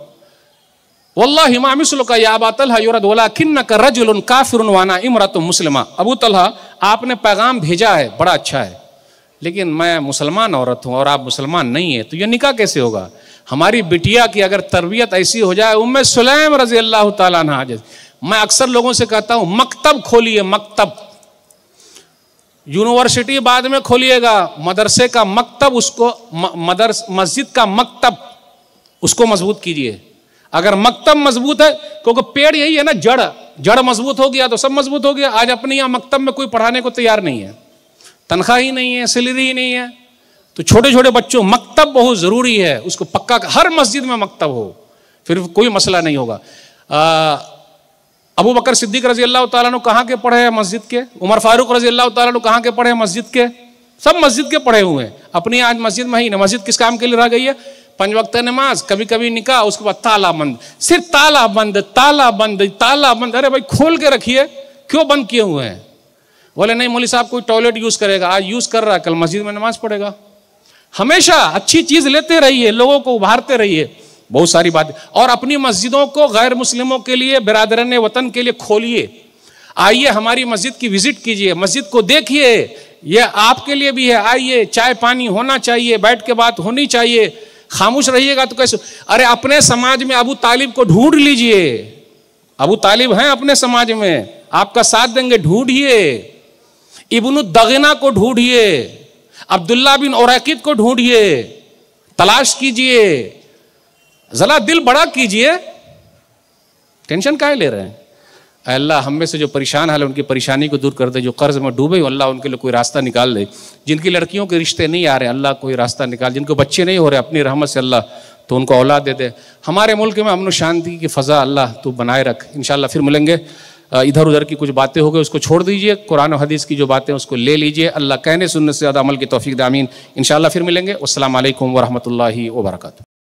वल्ला हिमामिसलका याबातल वोला किन्न का रजुल काफिर वाना इमरत मुसलमा अबू तलहा आपने पैगाम भेजा है बड़ा अच्छा है लेकिन मैं मुसलमान औरत हूँ और आप मुसलमान नहीं है तो ये निका कैसे होगा हमारी बिटिया की अगर तरबियत ऐसी हो जाए उम सलैम रजी अल्लाह तैसे मैं अक्सर लोगों से कहता हूँ मकतब खोलिए मकतब यूनिवर्सिटी बाद में खोलिएगा मदरसे का मकतब उसको मदरस मस्जिद का मकतब उसको मजबूत कीजिए अगर मकतब मजबूत है क्योंकि पेड़ यही है ना जड़ जड़ मजबूत हो गया तो सब मजबूत हो गया आज अपने यहाँ मकतब में कोई पढ़ाने को तैयार नहीं है तनख्वाह ही नहीं है सैलरी ही नहीं है तो छोटे छोटे बच्चों मकतब बहुत ज़रूरी है उसको पक्का हर मस्जिद में मकतब हो फिर कोई मसला नहीं होगा आ, अबू बकर सिद्दीक रजी अल्लाह तु कहाँ के पढ़े हैं मस्जिद के उमर फारूक रजी अल्लाह तु कहाँ के पढ़े हैं मस्जिद के सब मस्जिद के पढ़े हुए हैं अपनी आज मस्जिद में ही ना मस्जिद किस काम के लिए रह गई है पंच वक्त नमाज कभी कभी निकाह उसके बाद तालाबंद सिर्फ तालाबंद तालाबंद तालाबंद अरे भाई खोल के रखिए क्यों बंद किए हुए हैं बोले नहीं मोली साहब कोई टॉयलेट यूज़ करेगा आज यूज़ कर रहा है कल मस्जिद में नमाज पढ़ेगा हमेशा अच्छी चीज़ लेते रहिए लोगों को उभारते रहिए बहुत सारी बात और अपनी मस्जिदों को गैर मुस्लिमों के लिए बिरादरन वतन के लिए खोलिए आइए हमारी मस्जिद की विजिट कीजिए मस्जिद को देखिए यह आपके लिए भी है आइए चाय पानी होना चाहिए बैठ के बात होनी चाहिए खामोश रहिएगा तो कैसे अरे अपने समाज में अबू तालिब को ढूंढ लीजिए अबू तालिब हैं अपने समाज में आपका साथ देंगे ढूंढिए इबन दगना को ढूंढिए अब्दुल्ला बिन और को ढूंढिए तलाश कीजिए जरा दिल बड़ा कीजिए टेंशन काहे ले रहे हैं अल्लाह हम में से जो परेशान हाल है उनकी परेशानी को दूर कर दे जो कर्ज में डूबे हो अल्लाह उनके लिए कोई रास्ता निकाल दे जिनकी लड़कियों के रिश्ते नहीं आ रहे अल्लाह कोई रास्ता निकाल जिनको बच्चे नहीं हो रहे अपनी रहमत से अल्लाह तो उनको औलाद दे दे हमारे मुल्क में अमन शांति की फ़ज़ा अल्लाह तो बनाए रख इन फिर मिलेंगे इधर उधर की कुछ बातें हो गई उसको छोड़ दीजिए कुरान हदीस की जो बातें उसको ले लीजिए अल्लाह कहने सुनने से ज़्यादा अमल की तोफ़ी दामीन इन फिर मिलेंगे असल वरहमल वर्का